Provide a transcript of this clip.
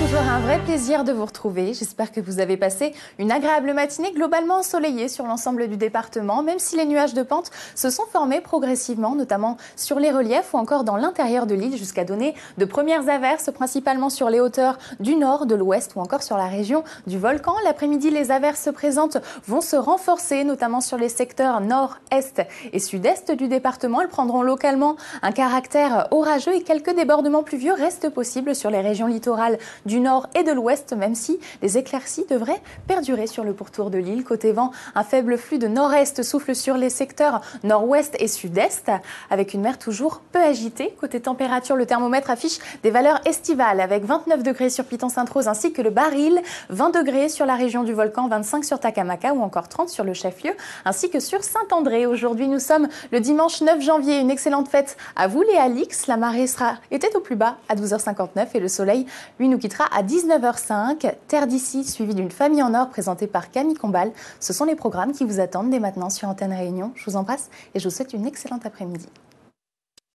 Toujours un vrai plaisir de vous retrouver. J'espère que vous avez passé une agréable matinée globalement ensoleillée sur l'ensemble du département, même si les nuages de pente se sont formés progressivement, notamment sur les reliefs ou encore dans l'intérieur de l'île, jusqu'à donner de premières averses, principalement sur les hauteurs du nord, de l'ouest ou encore sur la région du volcan. L'après-midi, les averses présentes vont se renforcer, notamment sur les secteurs nord, est et sud-est du département. Elles prendront localement un caractère orageux et quelques débordements pluvieux restent possibles sur les régions littorales du nord et de l'ouest, même si des éclaircies devraient perdurer sur le pourtour de l'île. Côté vent, un faible flux de nord-est souffle sur les secteurs nord-ouest et sud-est, avec une mer toujours peu agitée. Côté température, le thermomètre affiche des valeurs estivales, avec 29 degrés sur Piton-Sainte-Rose ainsi que le baril, 20 degrés sur la région du volcan, 25 sur Takamaka ou encore 30 sur le chef-lieu, ainsi que sur Saint-André. Aujourd'hui, nous sommes le dimanche 9 janvier. Une excellente fête à vous les Alix. La marée sera, était au plus bas à 12h59 et le soleil, lui, nous quittera à 19h05. Terre d'ici, suivi d'une famille en or présentée par Camille Combal. Ce sont les programmes qui vous attendent dès maintenant sur Antenne Réunion. Je vous embrasse et je vous souhaite une excellente après-midi.